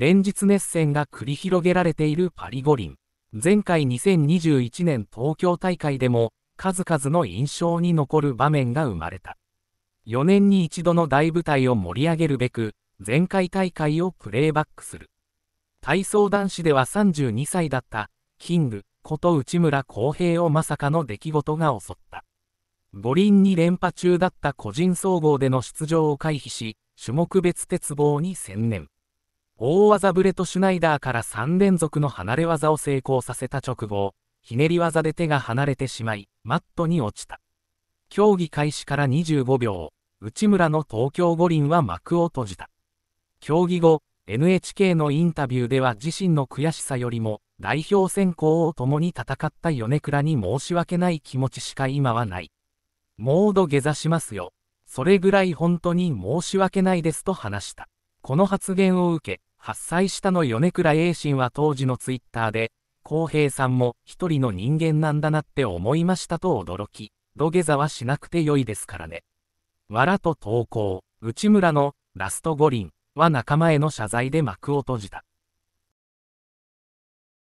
連日熱戦が繰り広げられているパリ五輪。前回2021年東京大会でも、数々の印象に残る場面が生まれた。4年に一度の大舞台を盛り上げるべく、前回大会をプレイバックする。体操男子では32歳だった、キングこと内村航平をまさかの出来事が襲った。五輪に連覇中だった個人総合での出場を回避し、種目別鉄棒に専念。大技ブレとシュナイダーから3連続の離れ技を成功させた直後、ひねり技で手が離れてしまい、マットに落ちた。競技開始から25秒、内村の東京五輪は幕を閉じた。競技後、NHK のインタビューでは自身の悔しさよりも、代表選考を共に戦った米倉に申し訳ない気持ちしか今はない。モード下座しますよ。それぐらい本当に申し訳ないですと話した。この発言を受け、災したの米倉英心は当時のツイッターで、浩平さんも一人の人間なんだなって思いましたと驚き、土下座はしなくてよいですからね。わらと投稿、内村のラスト五輪は仲間への謝罪で幕を閉じた。